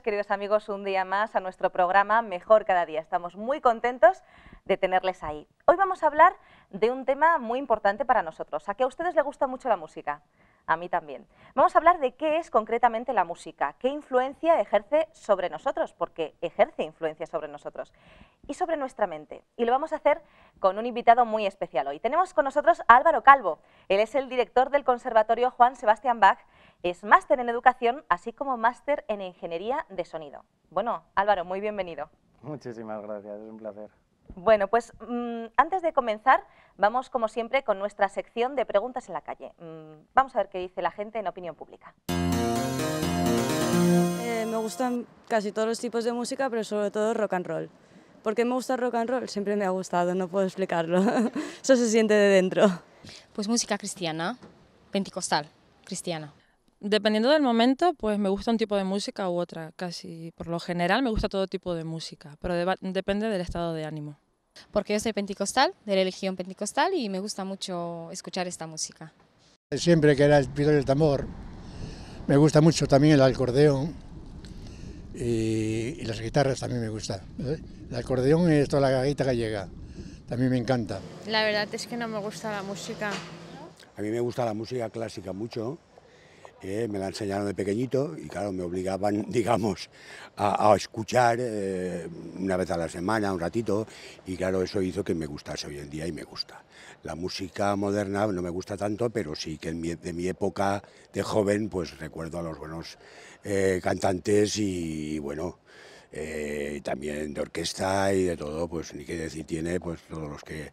queridos amigos, un día más a nuestro programa Mejor cada día. Estamos muy contentos de tenerles ahí. Hoy vamos a hablar de un tema muy importante para nosotros, a que a ustedes les gusta mucho la música, a mí también. Vamos a hablar de qué es concretamente la música, qué influencia ejerce sobre nosotros, porque ejerce influencia sobre nosotros, y sobre nuestra mente. Y lo vamos a hacer con un invitado muy especial hoy. Tenemos con nosotros a Álvaro Calvo, él es el director del Conservatorio Juan Sebastián Bach, es máster en educación, así como máster en ingeniería de sonido. Bueno, Álvaro, muy bienvenido. Muchísimas gracias, es un placer. Bueno, pues mm, antes de comenzar, vamos como siempre con nuestra sección de preguntas en la calle. Mm, vamos a ver qué dice la gente en opinión pública. Eh, me gustan casi todos los tipos de música, pero sobre todo rock and roll. ¿Por qué me gusta rock and roll? Siempre me ha gustado, no puedo explicarlo. Eso se siente de dentro. Pues música cristiana, pentecostal, cristiana. Dependiendo del momento, pues me gusta un tipo de música u otra. Casi por lo general me gusta todo tipo de música, pero depende del estado de ánimo. Porque yo soy pentecostal, de la religión pentecostal, y me gusta mucho escuchar esta música. Siempre que era el pito del tambor, me gusta mucho también el acordeón y, las guitarras también me gustan. ¿eh? El acordeón es toda la gaita gallega, también me encanta. La verdad es que no me gusta la música. A mí me gusta la música clásica mucho me la enseñaron de pequeñito y claro, me obligaban, digamos, a, escuchar eh, una vez a la semana, un ratito, y claro, eso hizo que me gustase hoy en día y me gusta. La música moderna no me gusta tanto, pero sí que de mi época de joven, pues recuerdo a los buenos eh, cantantes y, y bueno, eh, también de orquesta y de todo, pues ni qué decir tiene, pues todos los que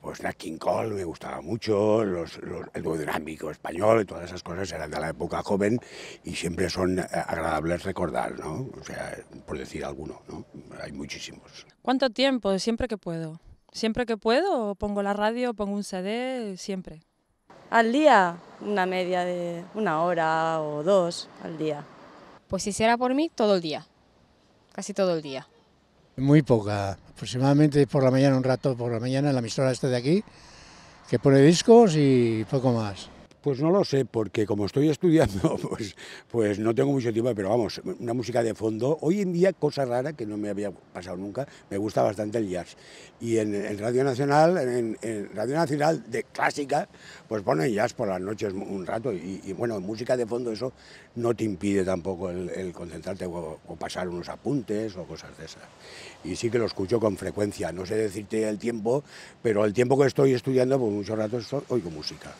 pues Nat King Cole me gustaba mucho, los, los, el duodinámico español, todas esas cosas eran de la época joven y siempre son eh, agradables recordar, ¿no? O sea, por decir alguno, ¿no? Hay muchísimos. ¿Cuánto tiempo? Siempre que puedo. Siempre que puedo, pongo la radio, pongo un CD, siempre. Al día, una media de una hora o dos al día. Pues si fuera por mí, todo el día. Casi todo el día. Muy poca, aproximadamente por la mañana, un rato por la mañana, la emisora esta de aquí, que pone discos y poco más. Pues no lo sé, porque como estoy estudiando, pues, pues no tengo mucho tiempo, pero vamos, una música de fondo. Hoy en día, cosa rara que no me había pasado nunca, me gusta bastante el jazz. Y en, Radio Nacional, en, Radio Nacional de clásica, pues ponen jazz por las noches un rato. Y, bueno, música de fondo, eso no te impide tampoco el, concentrarte o, pasar unos apuntes o cosas de esas. Y sí que lo escucho con frecuencia, no sé decirte el tiempo, pero el tiempo que estoy estudiando, pues muchos rato oigo música.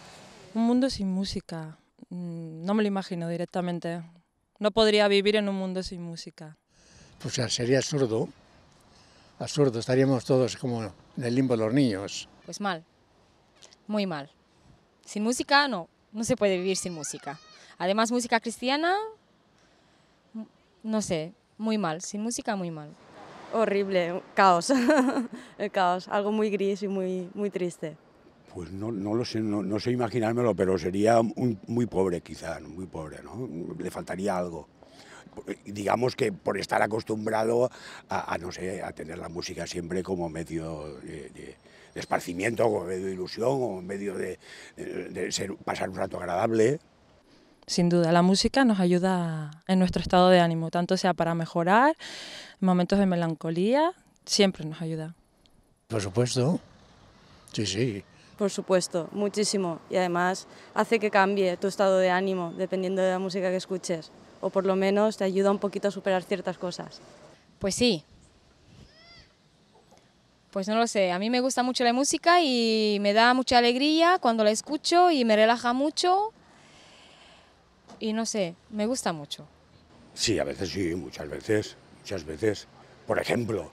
Un mundo sin música. Mm, no me lo imagino directamente. No podría vivir en un mundo sin música. Pues sería absurdo. Absurdo. Estaríamos todos como en el limbo los niños. Pues mal. Muy mal. Sin música no. No se puede vivir sin música. Además, música cristiana, no sé, muy mal. Sin música, muy mal. Horrible, caos. el caos. Algo muy gris y muy, muy triste. Pues no, lo sé, no, sé imaginármelo, pero sería muy pobre quizás, muy pobre, ¿no? Le faltaría algo. Digamos que por estar acostumbrado a, no sé, a tener la música siempre como medio de, esparcimiento, como medio de ilusión, o medio de, pasar un rato agradable. Sin duda, la música nos ayuda en nuestro estado de ánimo, tanto sea para mejorar, momentos de melancolía, siempre nos ayuda. Por supuesto, sí, sí. Por supuesto, muchísimo. Y además hace que cambie tu estado de ánimo dependiendo de la música que escuches. O por lo menos te ayuda un poquito a superar ciertas cosas. Pues sí. Pues no lo sé. A mí me gusta mucho la música y me da mucha alegría cuando la escucho y me relaja mucho. Y no sé, me gusta mucho. Sí, a veces sí, muchas veces. Muchas veces. Por ejemplo,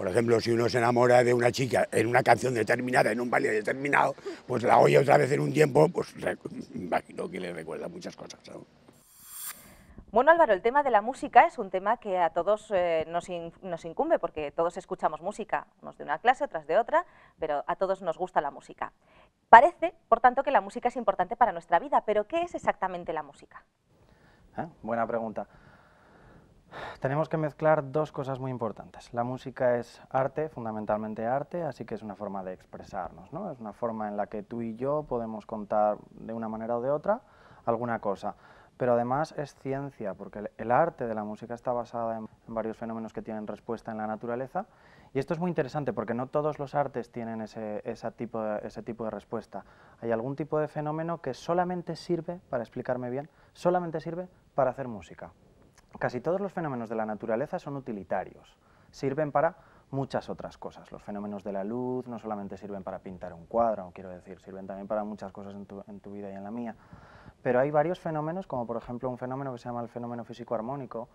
por ejemplo, si uno se enamora de una chica en una canción determinada, en un baile determinado, pues la oye otra vez en un tiempo, pues imagino que le recuerda muchas cosas. Bueno, Álvaro, el tema de la música es un tema que a todos eh, nos, incumbe, porque todos escuchamos música, unos de una clase, otros de otra, pero a todos nos gusta la música. Parece, por tanto, que la música es importante para nuestra vida, pero ¿qué es exactamente la música? Ah, buena pregunta. Tenemos que mezclar dos cosas muy importantes. La música es arte, fundamentalmente arte, así que es una forma de expresarnos, ¿no? Es una forma en la que tú y yo podemos contar de una manera o de otra alguna cosa. Pero además es ciencia, porque el arte de la música está basada en varios fenómenos que tienen respuesta en la naturaleza. Y esto es muy interesante porque no todos los artes tienen ese, ese tipo de respuesta. Hay algún tipo de fenómeno que solamente sirve, para explicarme bien, solamente sirve para hacer música. Casi todos los fenómenos de la naturaleza son utilitarios, sirven para muchas otras cosas. Los fenómenos de la luz no solamente sirven para pintar un cuadro, quiero decir, sirven también para muchas cosas en tu, vida y en la mía. Pero hay varios fenómenos, como por ejemplo un fenómeno que se llama el fenómeno físico armónico,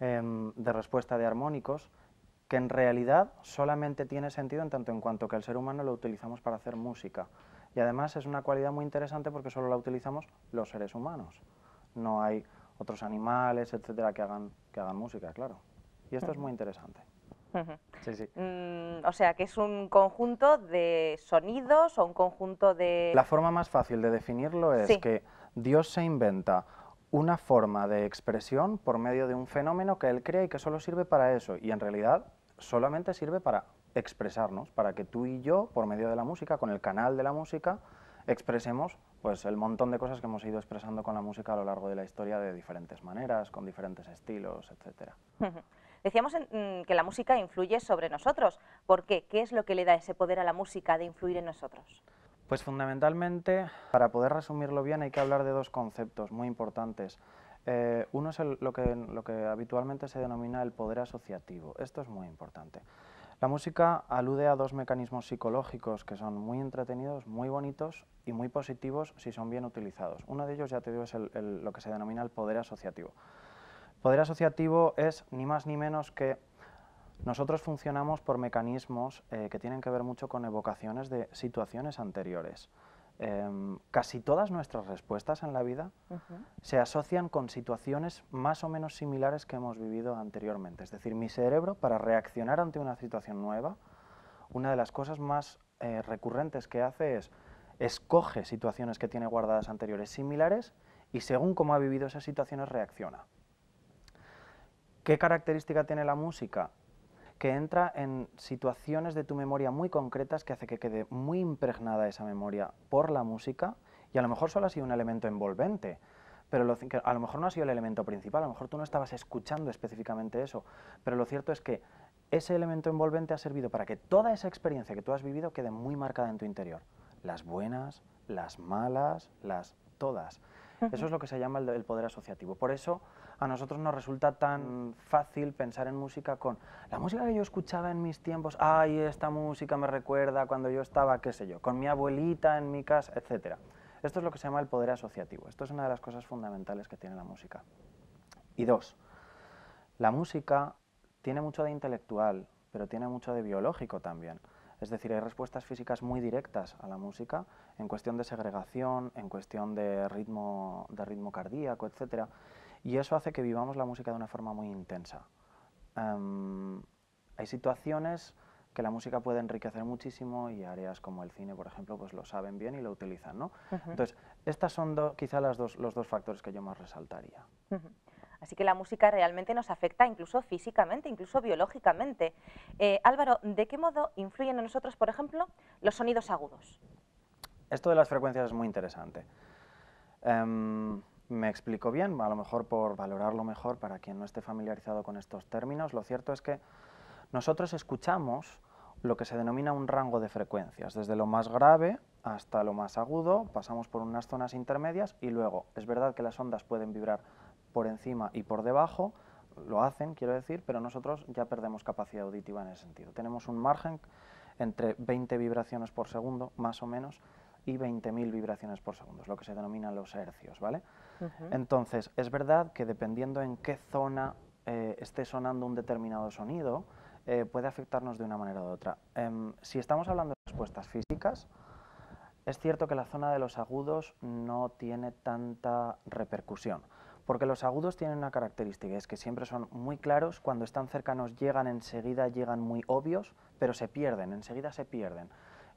em, de respuesta de armónicos, que en realidad solamente tiene sentido en tanto en cuanto que el ser humano lo utilizamos para hacer música. Y además es una cualidad muy interesante porque solo la utilizamos los seres humanos. No hay otros animales, etcétera, que hagan, que hagan música, claro. Y esto es muy interesante. sí, sí. Mm, o sea, que es un conjunto de sonidos o un conjunto de... La forma más fácil de definirlo es que Dios se inventa una forma de expresión por medio de un fenómeno que él crea y que solo sirve para eso. Y en realidad solamente sirve para expresarnos, para que tú y yo, por medio de la música, con el canal de la música, expresemos pues el montón de cosas que hemos ido expresando con la música a lo largo de la historia de diferentes maneras, con diferentes estilos, etcétera. Decíamos mm, que la música influye sobre nosotros. ¿Por qué? ¿Qué es lo que le da ese poder a la música de influir en nosotros? Pues fundamentalmente, para poder resumirlo bien, hay que hablar de dos conceptos muy importantes. Eh, uno es lo que habitualmente se denomina el poder asociativo. Esto es muy importante. La música alude a dos mecanismos psicológicos que son muy entretenidos, muy bonitos y muy positivos si son bien utilizados. Uno de ellos, ya te digo, es lo que se denomina el poder asociativo. Poder asociativo es ni más ni menos que nosotros funcionamos por mecanismos eh, que tienen que ver mucho con evocaciones de situaciones anteriores. Em, casi todas nuestras respuestas en la vida se asocian con situaciones más o menos similares que hemos vivido anteriormente. Es decir, mi cerebro, para reaccionar ante una situación nueva, una de las cosas más eh, recurrentes que hace es escoge situaciones que tiene guardadas anteriores similares y según cómo ha vivido esas situaciones reacciona. ¿Qué característica tiene la música? que entra en situaciones de tu memoria muy concretas que hace que quede muy impregnada esa memoria por la música y a lo mejor solo ha sido un elemento envolvente, pero a lo mejor no ha sido el elemento principal, a lo mejor tú no estabas escuchando específicamente eso, pero lo cierto es que ese elemento envolvente ha servido para que toda esa experiencia que tú has vivido quede muy marcada en tu interior, las buenas, las malas, las todas. Eso es lo que se llama el poder asociativo. Por eso a nosotros nos resulta tan fácil pensar en música con la música que yo escuchaba en mis tiempos, ay, esta música me recuerda cuando yo estaba, qué sé yo, con mi abuelita en mi casa, etcétera. Esto es lo que se llama el poder asociativo. Esto es una de las cosas fundamentales que tiene la música. Y dos, la música tiene mucho de intelectual, pero tiene mucho de biológico también. Es decir, hay respuestas físicas muy directas a la música en cuestión de segregación, en cuestión de ritmo, de ritmo cardíaco, etcétera. Y eso hace que vivamos la música de una forma muy intensa. Em, hay situaciones que la música puede enriquecer muchísimo y áreas como el cine, por ejemplo, pues lo saben bien y lo utilizan, ¿no? Entonces, estas son quizá las dos, los dos factores que yo más resaltaría. Así que la música realmente nos afecta incluso físicamente, incluso biológicamente. Eh, Álvaro, ¿de qué modo influyen en nosotros, por ejemplo, los sonidos agudos? Esto de las frecuencias es muy interesante. Em, me explico bien, a lo mejor por valorarlo mejor para quien no esté familiarizado con estos términos, lo cierto es que nosotros escuchamos lo que se denomina un rango de frecuencias, desde lo más grave hasta lo más agudo, pasamos por unas zonas intermedias y luego, es verdad que las ondas pueden vibrar por encima y por debajo, lo hacen, quiero decir, pero nosotros ya perdemos capacidad auditiva en ese sentido. Tenemos un margen entre 20 vibraciones por segundo, más o menos, y 20.000 vibraciones por segundo, es lo que se denomina los hercios, ¿vale? Entonces, es verdad que dependiendo en qué zona eh, esté sonando un determinado sonido, eh, puede afectarnos de una manera u otra. Em, si estamos hablando de respuestas físicas, es cierto que la zona de los agudos no tiene tanta repercusión, porque los agudos tienen una característica, es que siempre son muy claros, cuando están cercanos llegan enseguida, llegan muy obvios, pero se pierden, enseguida se pierden.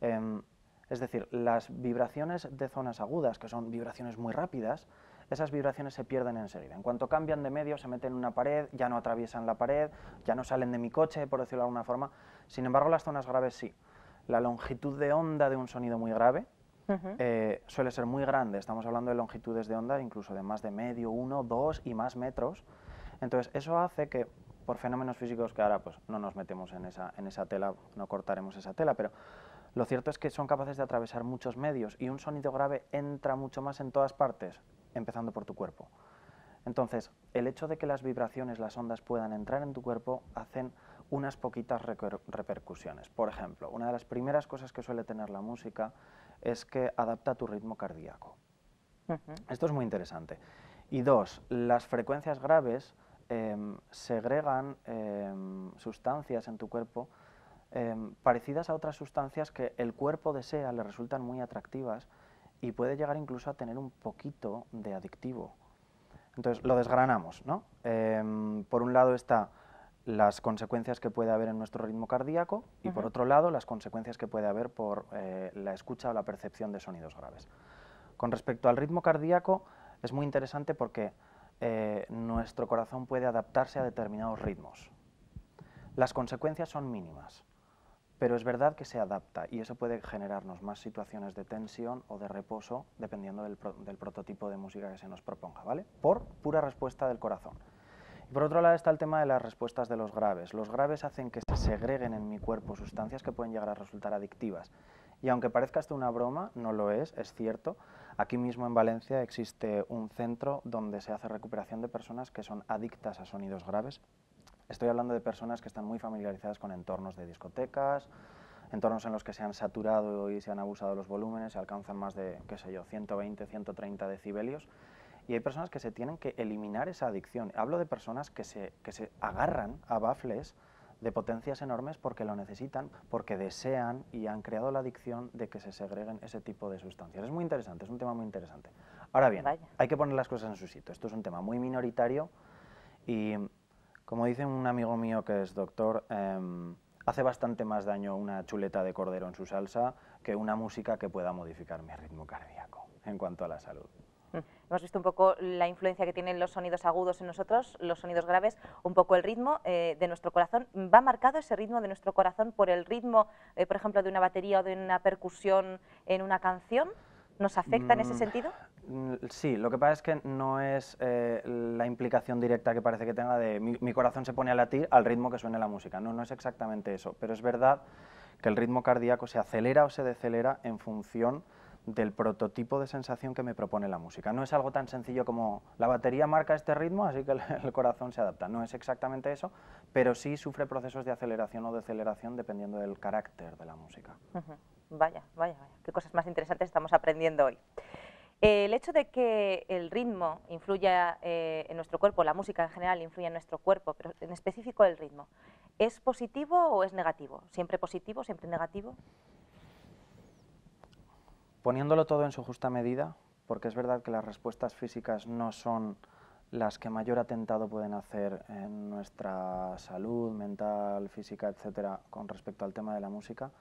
Em, es decir, las vibraciones de zonas agudas, que son vibraciones muy rápidas, esas vibraciones se pierden enseguida. En cuanto cambian de medio, se meten en una pared, ya no atraviesan la pared, ya no salen de mi coche, por decirlo de alguna forma. Sin embargo, las zonas graves sí. La longitud de onda de un sonido muy grave eh, suele ser muy grande. Estamos hablando de longitudes de onda incluso de más de medio, uno, dos y más metros. Entonces, eso hace que por fenómenos físicos que ahora pues no nos metemos en esa, en esa tela, no cortaremos esa tela, pero lo cierto es que son capaces de atravesar muchos medios y un sonido grave entra mucho más en todas partes empezando por tu cuerpo. Entonces, el hecho de que las vibraciones, las ondas puedan entrar en tu cuerpo, hacen unas poquitas repercusiones. Por ejemplo, una de las primeras cosas que suele tener la música es que adapta tu ritmo cardíaco. Esto es muy interesante. Y dos, las frecuencias graves em, segregan em, sustancias en tu cuerpo em, parecidas a otras sustancias que el cuerpo desea, le resultan muy atractivas y puede llegar incluso a tener un poquito de adictivo. Entonces, lo desgranamos, ¿no? Em, por un lado está las consecuencias que puede haber en nuestro ritmo cardíaco y por otro lado las consecuencias que puede haber por eh, la escucha o la percepción de sonidos graves. Con respecto al ritmo cardíaco es muy interesante porque eh, nuestro corazón puede adaptarse a determinados ritmos. Las consecuencias son mínimas pero es verdad que se adapta y eso puede generarnos más situaciones de tensión o de reposo dependiendo del, prototipo de música que se nos proponga, ¿vale? Por pura respuesta del corazón. Y por otro lado está el tema de las respuestas de los graves. Los graves hacen que se segreguen en mi cuerpo sustancias que pueden llegar a resultar adictivas. Y aunque parezca esto una broma, no lo es, es cierto. Aquí mismo en Valencia existe un centro donde se hace recuperación de personas que son adictas a sonidos graves Estoy hablando de personas que están muy familiarizadas con entornos de discotecas, entornos en los que se han saturado y se han abusado los volúmenes, se alcanzan más de, qué sé yo, 120, 130 decibelios. Y hay personas que se tienen que eliminar esa adicción. Hablo de personas que se, que se agarran a bafles de potencias enormes porque lo necesitan, porque desean y han creado la adicción de que se segreguen ese tipo de sustancias. Es muy interesante, es un tema muy interesante. Ahora bien, hay que poner las cosas en su sitio. Esto es un tema muy minoritario y como dice un amigo mío que es doctor, em, hace bastante más daño una chuleta de cordero en su salsa que una música que pueda modificar mi ritmo cardíaco en cuanto a la salud. Mm. Hemos visto un poco la influencia que tienen los sonidos agudos en nosotros, los sonidos graves, un poco el ritmo eh, de nuestro corazón. ¿Va marcado ese ritmo de nuestro corazón por el ritmo, eh, por ejemplo, de una batería o de una percusión en una canción? ¿Nos afecta en ese mm, sentido? Mm, sí, lo que pasa es que no es eh, la implicación directa que parece que tenga de mi, corazón se pone a latir al ritmo que suene la música. No, no es exactamente eso, pero es verdad que el ritmo cardíaco se acelera o se decelera en función del prototipo de sensación que me propone la música. No es algo tan sencillo como la batería marca este ritmo, así que el, corazón se adapta. No es exactamente eso, pero sí sufre procesos de aceleración o deceleración dependiendo del carácter de la música. Vaya, vaya, vaya. Qué cosas más interesantes estamos aprendiendo hoy el hecho de que el ritmo influya eh, en nuestro cuerpo, la música en general influye en nuestro cuerpo, pero en específico el ritmo, ¿es positivo o es negativo? ¿Siempre positivo, siempre negativo? Poniéndolo todo en su justa medida, porque es verdad que las respuestas físicas no son las que mayor atentado pueden hacer en nuestra salud mental, física, etcétera, con respecto al tema de la música,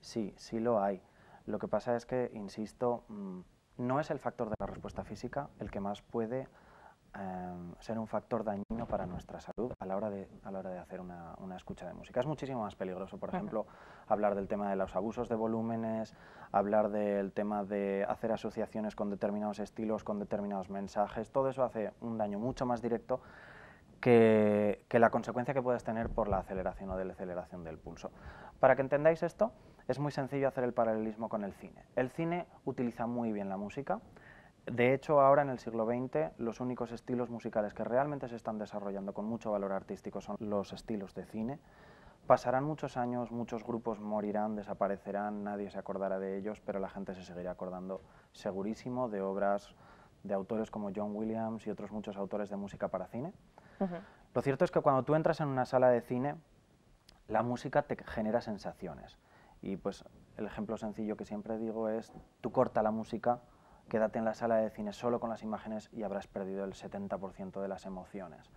sí, sí lo hay. Lo que pasa es que, insisto, mm, no es el factor de la respuesta física el que más puede em, ser un factor dañino para nuestra salud a la hora de, a la hora de hacer una, escucha de música. Es muchísimo más peligroso, por ejemplo, hablar del tema de los abusos de volúmenes, hablar del tema de hacer asociaciones con determinados estilos, con determinados mensajes, todo eso hace un daño mucho más directo que, la consecuencia que puedes tener por la aceleración o la desaceleración del pulso. Para que entendáis esto, es muy sencillo hacer el paralelismo con el cine. El cine utiliza muy bien la música. De hecho, ahora en el siglo XX, los únicos estilos musicales que realmente se están desarrollando con mucho valor artístico son los estilos de cine. Pasarán muchos años, muchos grupos morirán, desaparecerán, nadie se acordará de ellos, pero la gente se seguirá acordando segurísimo de obras de autores como John Williams y otros muchos autores de música para cine. Lo cierto es que cuando tú entras en una sala de cine, la música te genera sensaciones. Y pues el ejemplo sencillo que siempre digo es, tú corta la música, quédate en la sala de cine solo con las imágenes y habrás perdido el 70% de las emociones.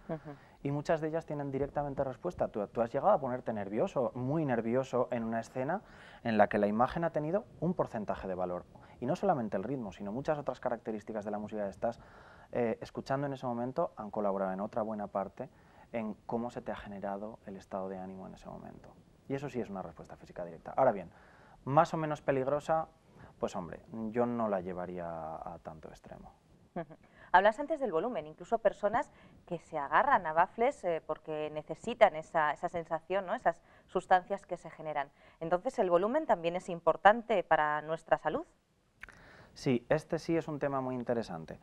Y muchas de ellas tienen directamente respuesta. Tú, has llegado a ponerte nervioso, muy nervioso, en una escena en la que la imagen ha tenido un porcentaje de valor. Y no solamente el ritmo, sino muchas otras características de la música que estás eh, escuchando en ese momento han colaborado en otra buena parte en cómo se te ha generado el estado de ánimo en ese momento. Y eso sí es una respuesta física directa. Ahora bien, más o menos peligrosa, pues hombre, yo no la llevaría a tanto extremo. Hablas antes del volumen, incluso personas que se agarran a bafles eh, porque necesitan esa, sensación, ¿no? esas sustancias que se generan. Entonces, ¿el volumen también es importante para nuestra salud? Sí, este sí es un tema muy interesante.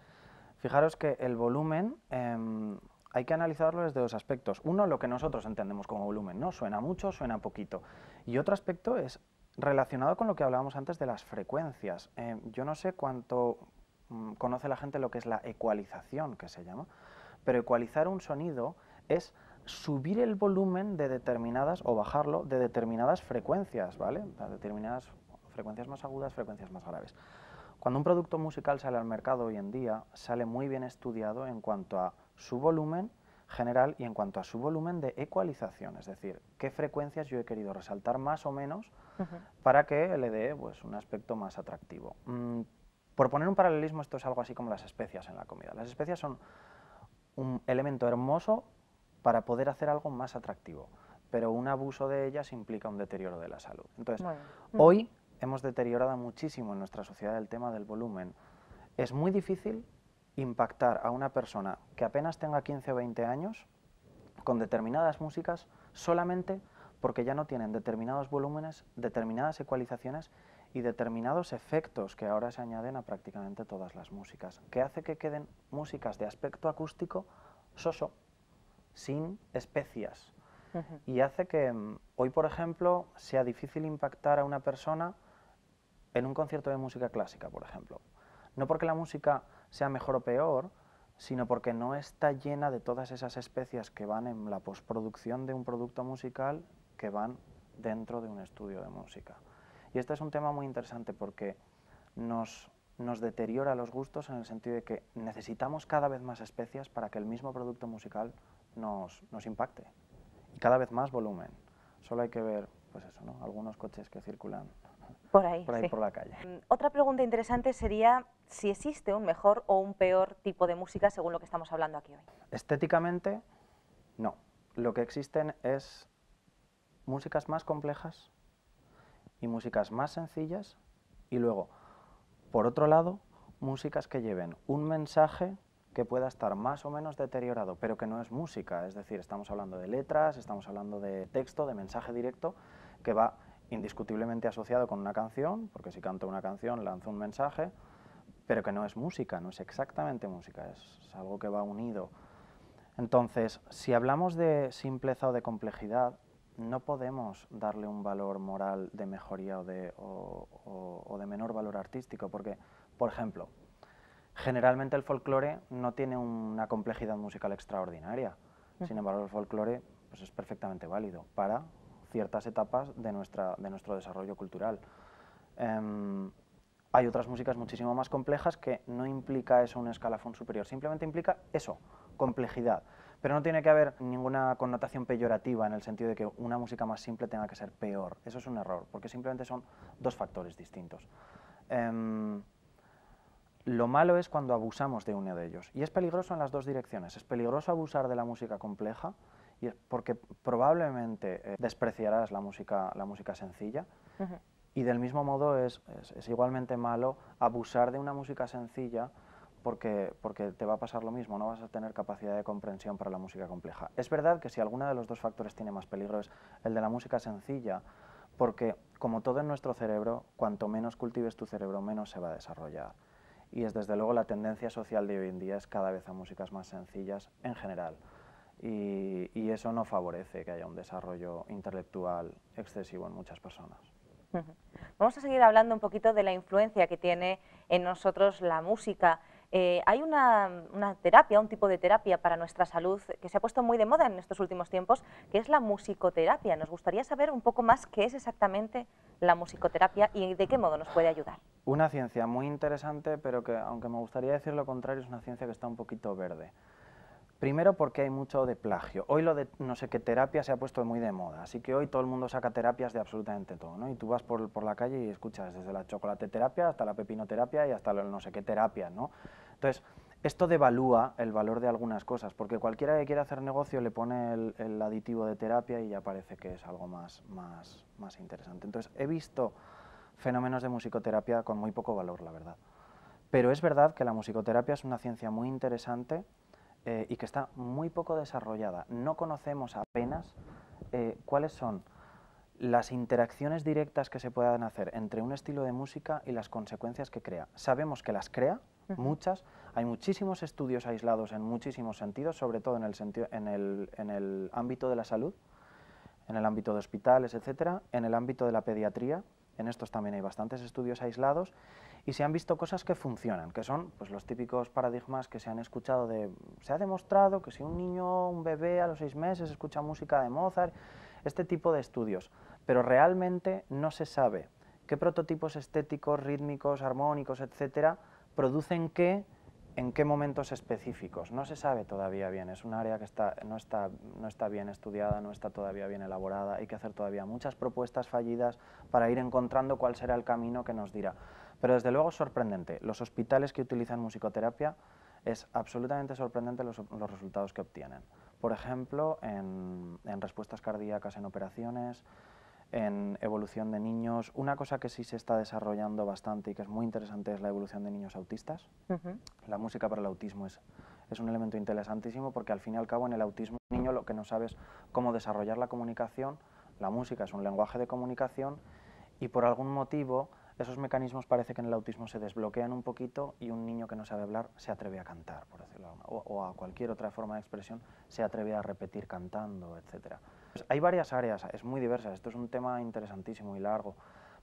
Fijaros que el volumen... Em, hay que analizarlo desde dos aspectos. Uno, lo que nosotros entendemos como volumen, ¿no? Suena mucho, suena poquito. Y otro aspecto es relacionado con lo que hablábamos antes de las frecuencias. Eh, yo no sé cuánto mm, conoce la gente lo que es la ecualización, que se llama, pero ecualizar un sonido es subir el volumen de determinadas, o bajarlo, de determinadas frecuencias, ¿vale? De determinadas frecuencias más agudas, frecuencias más graves. Cuando un producto musical sale al mercado hoy en día, sale muy bien estudiado en cuanto a su volumen general y en cuanto a su volumen de ecualización, es decir, qué frecuencias yo he querido resaltar más o menos para que le dé pues, un aspecto más atractivo. Mm, por poner un paralelismo, esto es algo así como las especias en la comida. Las especias son un elemento hermoso para poder hacer algo más atractivo, pero un abuso de ellas implica un deterioro de la salud. Entonces, hoy hemos deteriorado muchísimo en nuestra sociedad el tema del volumen. Es muy difícil impactar a una persona que apenas tenga 15 o 20 años con determinadas músicas solamente porque ya no tienen determinados volúmenes, determinadas ecualizaciones y determinados efectos que ahora se añaden a prácticamente todas las músicas, que hace que queden músicas de aspecto acústico soso, sin especias. Y hace que mm, hoy, por ejemplo, sea difícil impactar a una persona en un concierto de música clásica, por ejemplo. No porque la música sea mejor o peor, sino porque no está llena de todas esas especias que van en la postproducción de un producto musical que van dentro de un estudio de música. Y este es un tema muy interesante porque nos, deteriora los gustos en el sentido de que necesitamos cada vez más especias para que el mismo producto musical nos, nos impacte. Y cada vez más volumen. Solo hay que ver, pues eso, algunos coches que circulan por ahí, por, ahí por la calle. Mm, otra pregunta interesante sería si existe un mejor o un peor tipo de música según lo que estamos hablando aquí hoy. Estéticamente, no. Lo que existen es músicas más complejas y músicas más sencillas y luego, por otro lado, músicas que lleven un mensaje que pueda estar más o menos deteriorado, pero que no es música, es decir, estamos hablando de letras, estamos hablando de texto, de mensaje directo, que va indiscutiblemente asociado con una canción, porque si canto una canción lanzo un mensaje, pero que no es música, no es exactamente música, es, algo que va unido. Entonces, si hablamos de simpleza o de complejidad, no podemos darle un valor moral de mejoría o de, menor valor artístico, porque, por ejemplo, generalmente el folclore no tiene una complejidad musical extraordinaria, mm. sin embargo el folclore pues, es perfectamente válido para ciertas etapas de, nuestro desarrollo cultural. Em, hay otras músicas muchísimo más complejas que no implica eso un escalafón superior, simplemente implica eso, complejidad. Pero no tiene que haber ninguna connotación peyorativa en el sentido de que una música más simple tenga que ser peor. Eso es un error, porque simplemente son dos factores distintos. Em, lo malo es cuando abusamos de uno de ellos. Y es peligroso en las dos direcciones. Es peligroso abusar de la música compleja y porque probablemente eh, despreciarás la música, sencilla. Y del mismo modo es, igualmente malo abusar de una música sencilla porque te va a pasar lo mismo, no vas a tener capacidad de comprensión para la música compleja. Es verdad que si alguno de los dos factores tiene más peligro es el de la música sencilla, porque como todo en nuestro cerebro, cuanto menos cultives tu cerebro, menos se va a desarrollar. Y es desde luego la tendencia social de hoy en día es cada vez a músicas más sencillas en general y, eso no favorece que haya un desarrollo intelectual excesivo en muchas personas. Vamos a seguir hablando un poquito de la influencia que tiene en nosotros la música. Eh, hay una, una, terapia, un tipo de terapia para nuestra salud que se ha puesto muy de moda en estos últimos tiempos, que es la musicoterapia. Nos gustaría saber un poco más qué es exactamente la musicoterapia y de qué modo nos puede ayudar. Una ciencia muy interesante, pero que aunque me gustaría decir lo contrario, es una ciencia que está un poquito verde. Primero porque hay mucho de plagio. Hoy lo de no sé qué terapia se ha puesto muy de moda, así que hoy todo el mundo saca terapias de absolutamente todo, Y tú vas por, la calle y escuchas desde la terapia hasta la pepinoterapia y hasta el no sé qué terapia, ¿no? Entonces, esto devalúa el valor de algunas cosas, porque cualquiera que quiera hacer negocio le pone el, aditivo de terapia y ya parece que es algo más, más, más interesante. Entonces, he visto fenómenos de musicoterapia con muy poco valor, la verdad. Pero es verdad que la musicoterapia es una ciencia muy interesante eh, y que está muy poco desarrollada. No conocemos apenas eh, cuáles son las interacciones directas que se puedan hacer entre un estilo de música y las consecuencias que crea. Sabemos que las crea, muchas, hay muchísimos estudios aislados en muchísimos sentidos, sobre todo en el, en el ámbito de la salud, en el ámbito de hospitales, etcétera, en el ámbito de la pediatría, en estos también hay bastantes estudios aislados y se han visto cosas que funcionan, que son pues, los típicos paradigmas que se han escuchado de... Se ha demostrado que si un niño, un bebé a los seis meses escucha música de Mozart, este tipo de estudios, pero realmente no se sabe qué prototipos estéticos, rítmicos, armónicos, etcétera, producen que en qué momentos específicos. No se sabe todavía bien, es un área que no, está, bien estudiada, no está todavía bien elaborada, hay que hacer todavía muchas propuestas fallidas para ir encontrando cuál será el camino que nos dirá. Pero desde luego es sorprendente, los hospitales que utilizan musicoterapia es absolutamente sorprendente los, resultados que obtienen. Por ejemplo, en respuestas cardíacas en operaciones, en evolución de niños. Una cosa que sí se está desarrollando bastante y que es muy interesante es la evolución de niños autistas. La música para el autismo es, un elemento interesantísimo porque al fin y al cabo en el autismo el niño lo que no sabe es cómo desarrollar la comunicación, la música es un lenguaje de comunicación y por algún motivo esos mecanismos parece que en el autismo se desbloquean un poquito y un niño que no sabe hablar se atreve a cantar, por decirlo, o, o a cualquier otra forma de expresión se atreve a repetir cantando, etcétera. Pues hay varias áreas, es muy diversa, esto es un tema interesantísimo y largo,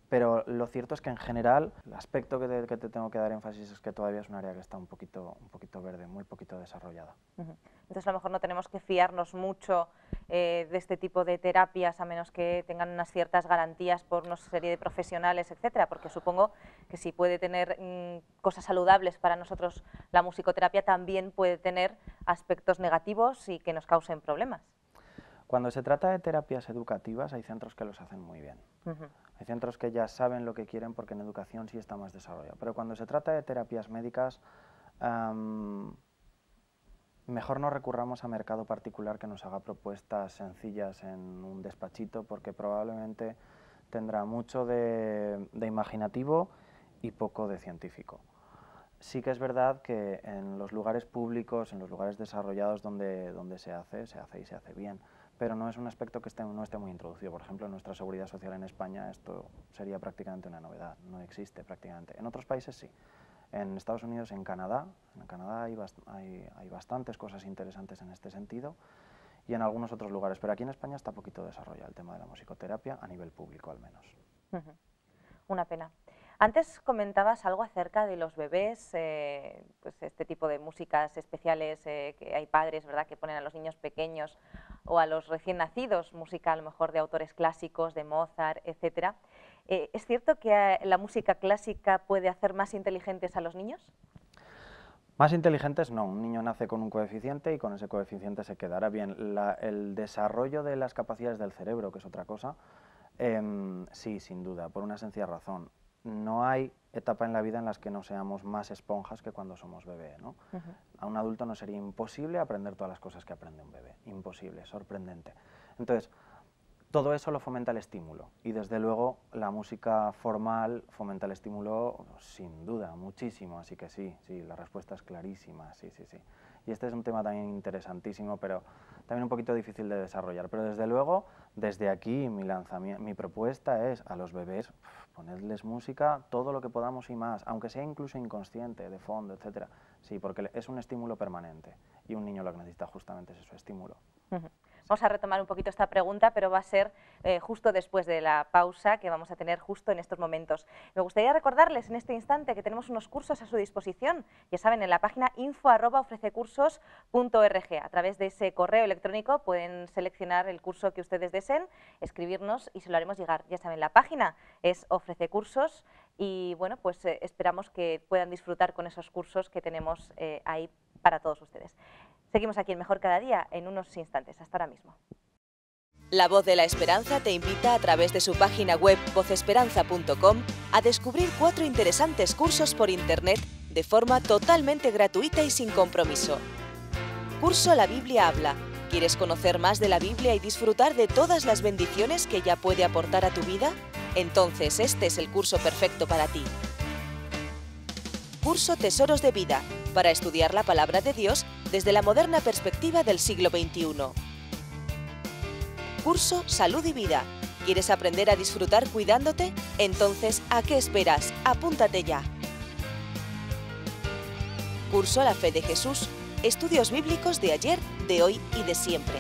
pero lo cierto es que en general el aspecto que te, tengo que dar énfasis es que todavía es un área que está un poquito, un poquito verde, muy poquito desarrollada. Entonces a lo mejor no tenemos que fiarnos mucho eh, de este tipo de terapias a menos que tengan unas ciertas garantías por una serie de profesionales, etcétera, porque supongo que si puede tener mm, cosas saludables para nosotros la musicoterapia también puede tener aspectos negativos y que nos causen problemas. Cuando se trata de terapias educativas, hay centros que los hacen muy bien. Hay centros que ya saben lo que quieren porque en educación sí está más desarrollado. Pero cuando se trata de terapias médicas, mejor no recurramos a mercado particular que nos haga propuestas sencillas en un despachito porque probablemente tendrá mucho de, de imaginativo y poco de científico sí que es verdad que en los lugares públicos, en los lugares desarrollados donde, donde se hace, se hace y se hace bien pero no es un aspecto que esté, no esté muy introducido. Por ejemplo, en nuestra seguridad social en España esto sería prácticamente una novedad, no existe prácticamente. En otros países sí. En Estados Unidos, en Canadá, en Canadá hay, bastantes cosas interesantes en este sentido y en algunos otros lugares, pero aquí en España está poquito desarrollado el tema de la musicoterapia, a nivel público al menos. Una pena. Antes comentabas algo acerca de los bebés, eh, pues este tipo de músicas especiales eh, que hay padres, ¿verdad?, que ponen a los niños pequeños o a los recién nacidos, música a lo mejor de autores clásicos, de Mozart, etc. Eh, ¿Es cierto que eh, la música clásica puede hacer más inteligentes a los niños? Más inteligentes no, un niño nace con un coeficiente y con ese coeficiente se quedará bien. el desarrollo de las capacidades del cerebro, que es otra cosa, em, sí, sin duda, por una sencilla razón. No hay etapa en la vida en las que no seamos más esponjas que cuando somos bebé. A un adulto no sería imposible aprender todas las cosas que aprende un bebé, imposible, sorprendente. Entonces, todo eso lo fomenta el estímulo y desde luego la música formal fomenta el estímulo sin duda, muchísimo, así que sí, sí, la respuesta es clarísima, sí, sí, sí. Y este es un tema también interesantísimo, pero también un poquito difícil de desarrollar, pero desde luego, desde aquí mi propuesta es a los bebés ponerles música todo lo que podamos y más, aunque sea incluso inconsciente, de fondo, etcétera. Sí, porque es un estímulo permanente y un niño lo que necesita justamente es su estímulo. Vamos a retomar un poquito esta pregunta, pero va a ser eh, justo después de la pausa que vamos a tener justo en estos momentos. Me gustaría recordarles en este instante que tenemos unos cursos a su disposición, ya saben, en la página info.ofrececursos.org. A través de ese correo electrónico pueden seleccionar el curso que ustedes deseen, escribirnos y se lo haremos llegar. Ya saben, la página es ofrececursos y bueno, pues eh, esperamos que puedan disfrutar con esos cursos que tenemos eh, ahí para todos ustedes. Seguimos aquí en Mejor Cada Día en unos instantes. Hasta ahora mismo. La Voz de la Esperanza te invita a través de su página web vocesperanza.com a descubrir cuatro interesantes cursos por Internet de forma totalmente gratuita y sin compromiso. Curso La Biblia habla. ¿Quieres conocer más de la Biblia y disfrutar de todas las bendiciones que ella puede aportar a tu vida? Entonces este es el curso perfecto para ti. Curso Tesoros de Vida, para estudiar la palabra de Dios desde la moderna perspectiva del siglo XXI. Curso Salud y Vida. ¿Quieres aprender a disfrutar cuidándote? Entonces, ¿a qué esperas? Apúntate ya. Curso La Fe de Jesús. Estudios bíblicos de ayer, de hoy y de siempre.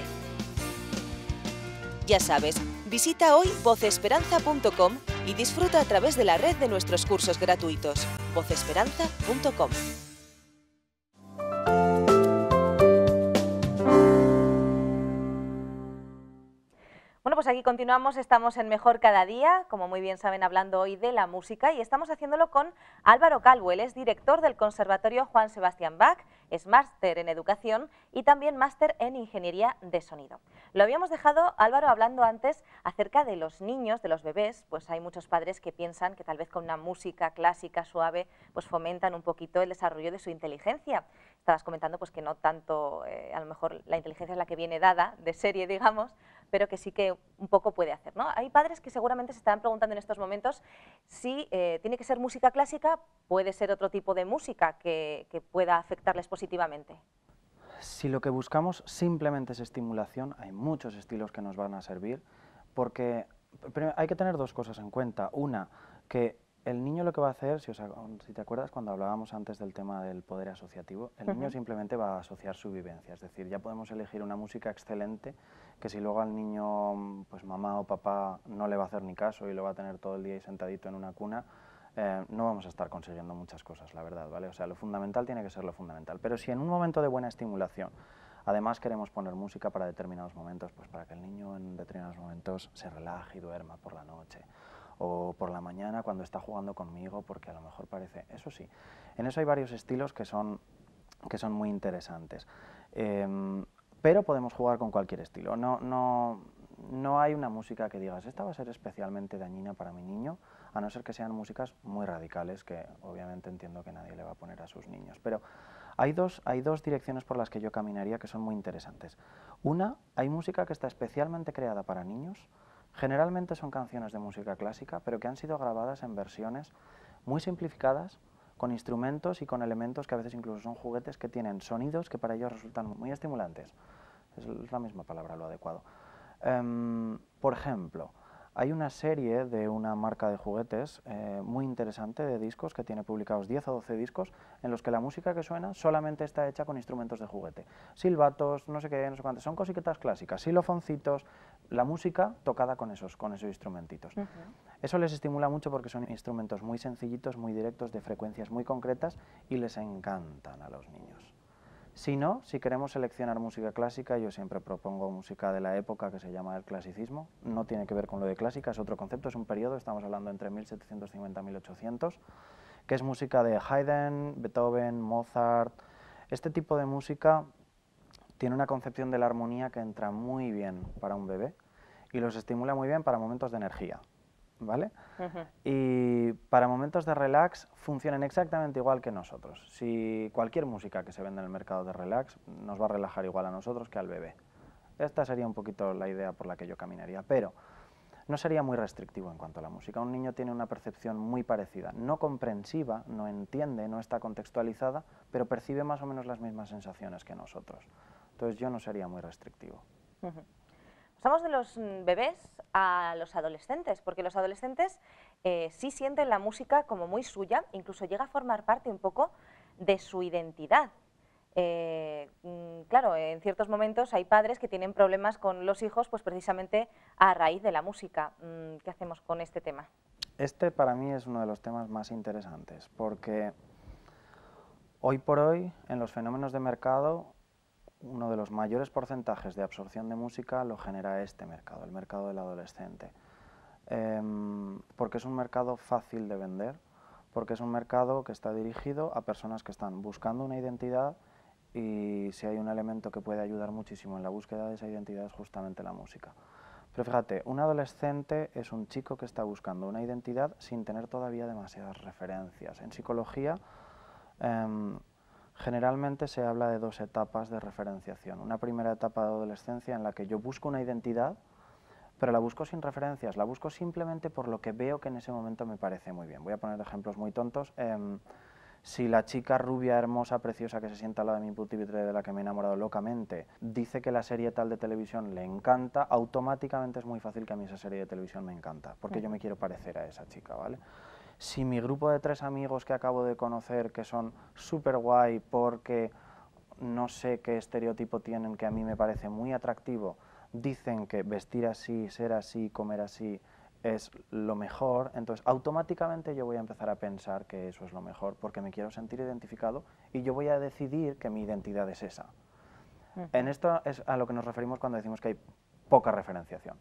Ya sabes, visita hoy vocesperanza.com y disfruta a través de la red de nuestros cursos gratuitos. vocesperanza.com Bueno, pues aquí continuamos, estamos en Mejor Cada Día, como muy bien saben, hablando hoy de la música y estamos haciéndolo con Álvaro Calvo, él es director del Conservatorio Juan Sebastián Bach, es máster en Educación y también máster en Ingeniería de Sonido. Lo habíamos dejado, Álvaro, hablando antes acerca de los niños, de los bebés, pues hay muchos padres que piensan que tal vez con una música clásica suave, pues fomentan un poquito el desarrollo de su inteligencia. Estabas comentando pues que no tanto, eh, a lo mejor la inteligencia es la que viene dada de serie, digamos, pero que sí que un poco puede hacer. ¿no? Hay padres que seguramente se están preguntando en estos momentos si eh, tiene que ser música clásica, puede ser otro tipo de música que, pueda afectarles positivamente. Si lo que buscamos simplemente es estimulación, hay muchos estilos que nos van a servir, porque hay que tener dos cosas en cuenta. Una, que el niño lo que va a hacer, si, si, te acuerdas cuando hablábamos antes del tema del poder asociativo, el niño simplemente va a asociar su vivencia, es decir, ya podemos elegir una música excelente que si luego al niño, pues mamá o papá no le va a hacer ni caso y lo va a tener todo el día sentadito en una cuna, eh, no vamos a estar consiguiendo muchas cosas, la verdad, ¿vale? O sea, lo fundamental tiene que ser lo fundamental. Pero si en un momento de buena estimulación, además queremos poner música para determinados momentos, pues para que el niño en determinados momentos se relaje y duerma por la noche, o por la mañana cuando está jugando conmigo, porque a lo mejor parece, eso sí. En eso hay varios estilos que son, que son muy interesantes. Em, pero podemos jugar con cualquier estilo. No, hay una música que digas, esta va a ser especialmente dañina para mi niño, a no ser que sean músicas muy radicales, que obviamente entiendo que nadie le va a poner a sus niños. Pero hay hay dos direcciones por las que yo caminaría que son muy interesantes. Una, hay música que está especialmente creada para niños, generalmente son canciones de música clásica, pero que han sido grabadas en versiones muy simplificadas, con instrumentos y con elementos que a veces incluso son juguetes que tienen sonidos que para ellos resultan muy estimulantes es la misma palabra lo adecuado. Em, por ejemplo, hay una serie de una marca de juguetes eh, muy interesante de discos que tiene publicados 10 o 12 discos en los que la música que suena solamente está hecha con instrumentos de juguete. Silbatos, no sé qué, no sé cuántos son cosiquetas clásicas, silofoncitos, la música tocada con esos, con esos instrumentitos. Eso les estimula mucho porque son instrumentos muy sencillitos, muy directos, de frecuencias muy concretas y les encantan a los niños. Si no, si queremos seleccionar música clásica, yo siempre propongo música de la época que se llama el clasicismo. No tiene que ver con lo de clásica, es otro concepto, es un periodo, estamos hablando entre 1750 y 1800, que es música de Haydn, Beethoven, Mozart. Este tipo de música tiene una concepción de la armonía que entra muy bien para un bebé y los estimula muy bien para momentos de energía. ¿vale? Y para momentos de relax funcionan exactamente igual que nosotros. Si cualquier música que se venda en el mercado de relax nos va a relajar igual a nosotros que al bebé. Esta sería un poquito la idea por la que yo caminaría, pero no sería muy restrictivo en cuanto a la música. Un niño tiene una percepción muy parecida, no comprensiva, no entiende, no está contextualizada, pero percibe más o menos las mismas sensaciones que nosotros. Entonces yo no sería muy restrictivo pasamos de los mm, bebés a los adolescentes, porque los adolescentes eh, sí sienten la música como muy suya, incluso llega a formar parte un poco de su identidad. Eh, mm, claro, en ciertos momentos hay padres que tienen problemas con los hijos, pues precisamente a raíz de la música. Mm, ¿Qué hacemos con este tema? Este para mí es uno de los temas más interesantes, porque hoy por hoy en los fenómenos de mercado uno de los mayores porcentajes de absorción de música lo genera este mercado, el mercado del adolescente. Em, porque es un mercado fácil de vender, porque es un mercado que está dirigido a personas que están buscando una identidad y si hay un elemento que puede ayudar muchísimo en la búsqueda de esa identidad es justamente la música. Pero fíjate, un adolescente es un chico que está buscando una identidad sin tener todavía demasiadas referencias. En psicología, em, Generalmente se habla de dos etapas de referenciación. Una primera etapa de adolescencia en la que yo busco una identidad, pero la busco sin referencias, la busco simplemente por lo que veo que en ese momento me parece muy bien. Voy a poner ejemplos muy tontos. Em, si la chica rubia, hermosa, preciosa que se sienta al lado de mi putibitre, de la que me he enamorado locamente dice que la serie tal de televisión le encanta, automáticamente es muy fácil que a mí esa serie de televisión me encanta, porque yo me quiero parecer a esa chica, ¿vale? si mi grupo de tres amigos que acabo de conocer, que son súper guay porque no sé qué estereotipo tienen que a mí me parece muy atractivo, dicen que vestir así, ser así, comer así es lo mejor, entonces automáticamente yo voy a empezar a pensar que eso es lo mejor porque me quiero sentir identificado y yo voy a decidir que mi identidad es esa. Mm. En esto es a lo que nos referimos cuando decimos que hay poca referenciación.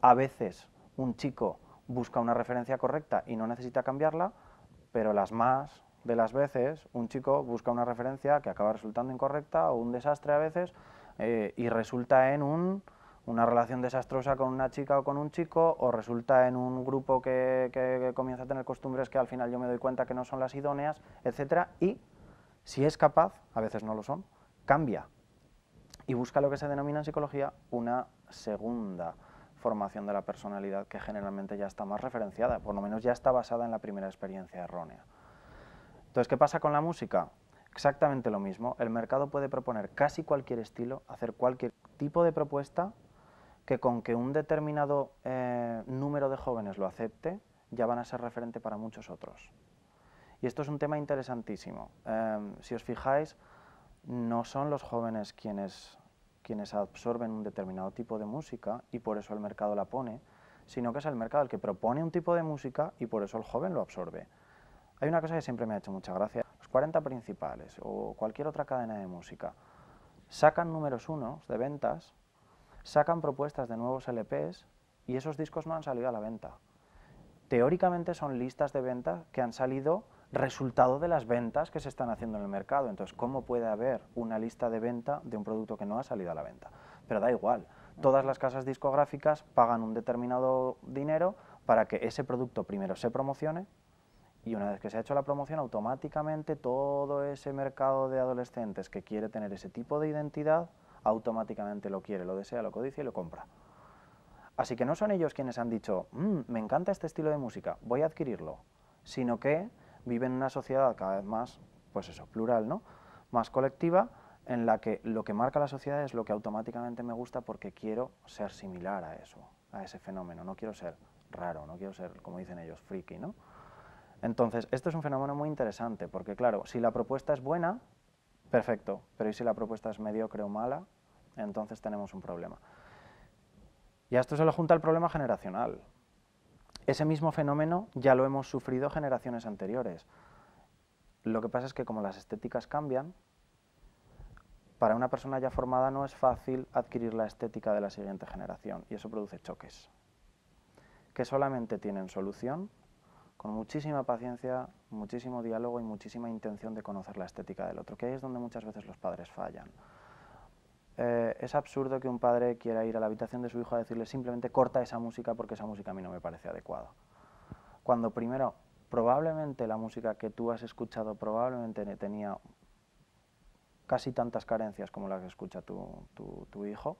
A veces un chico busca una referencia correcta y no necesita cambiarla, pero las más de las veces un chico busca una referencia que acaba resultando incorrecta o un desastre a veces eh, y resulta en una relación desastrosa con una chica o con un chico o resulta en un grupo que, que, comienza a tener costumbres que al final yo me doy cuenta que no son las idóneas, etc. Y si es capaz, a veces no lo son, cambia y busca lo que se denomina en psicología una segunda formación de la personalidad que generalmente ya está más referenciada, por lo menos ya está basada en la primera experiencia errónea. Entonces, ¿qué pasa con la música? Exactamente lo mismo, el mercado puede proponer casi cualquier estilo, hacer cualquier tipo de propuesta que con que un determinado eh, número de jóvenes lo acepte, ya van a ser referente para muchos otros. Y esto es un tema interesantísimo. Eh, si os fijáis, no son los jóvenes quienes quienes absorben un determinado tipo de música y por eso el mercado la pone, sino que es el mercado el que propone un tipo de música y por eso el joven lo absorbe. Hay una cosa que siempre me ha hecho mucha gracia, los 40 principales o cualquier otra cadena de música sacan números unos de ventas, sacan propuestas de nuevos LPs y esos discos no han salido a la venta. Teóricamente son listas de ventas que han salido resultado de las ventas que se están haciendo en el mercado. Entonces, ¿cómo puede haber una lista de venta de un producto que no ha salido a la venta? Pero da igual, todas las casas discográficas pagan un determinado dinero para que ese producto primero se promocione y una vez que se ha hecho la promoción, automáticamente todo ese mercado de adolescentes que quiere tener ese tipo de identidad, automáticamente lo quiere, lo desea, lo codice y lo compra. Así que no son ellos quienes han dicho, mm, me encanta este estilo de música, voy a adquirirlo, sino que viven en una sociedad cada vez más, pues eso, plural, ¿no? Más colectiva, en la que lo que marca la sociedad es lo que automáticamente me gusta porque quiero ser similar a eso, a ese fenómeno. No quiero ser raro, no quiero ser, como dicen ellos, friki, ¿no? Entonces, esto es un fenómeno muy interesante, porque claro, si la propuesta es buena, perfecto, pero ¿y si la propuesta es mediocre o mala? Entonces tenemos un problema. Y a esto se le junta el problema generacional. Ese mismo fenómeno ya lo hemos sufrido generaciones anteriores. Lo que pasa es que como las estéticas cambian, para una persona ya formada no es fácil adquirir la estética de la siguiente generación y eso produce choques que solamente tienen solución con muchísima paciencia, muchísimo diálogo y muchísima intención de conocer la estética del otro, que ahí es donde muchas veces los padres fallan. Eh, es absurdo que un padre quiera ir a la habitación de su hijo a decirle simplemente corta esa música porque esa música a mí no me parece adecuada. Cuando primero, probablemente la música que tú has escuchado probablemente tenía casi tantas carencias como las que escucha tu hijo.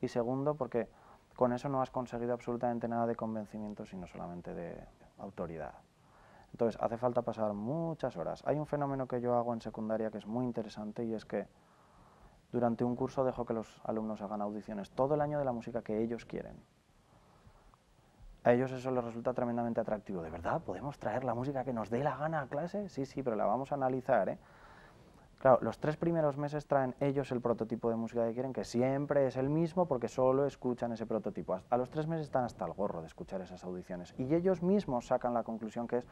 Y segundo, porque con eso no has conseguido absolutamente nada de convencimiento, sino solamente de autoridad. Entonces, hace falta pasar muchas horas. Hay un fenómeno que yo hago en secundaria que es muy interesante y es que durante un curso dejo que los alumnos hagan audiciones todo el año de la música que ellos quieren. A ellos eso les resulta tremendamente atractivo. ¿De verdad podemos traer la música que nos dé la gana a clase? Sí, sí, pero la vamos a analizar. ¿eh? Claro, los tres primeros meses traen ellos el prototipo de música que quieren, que siempre es el mismo porque solo escuchan ese prototipo. A los tres meses están hasta el gorro de escuchar esas audiciones. Y ellos mismos sacan la conclusión que es,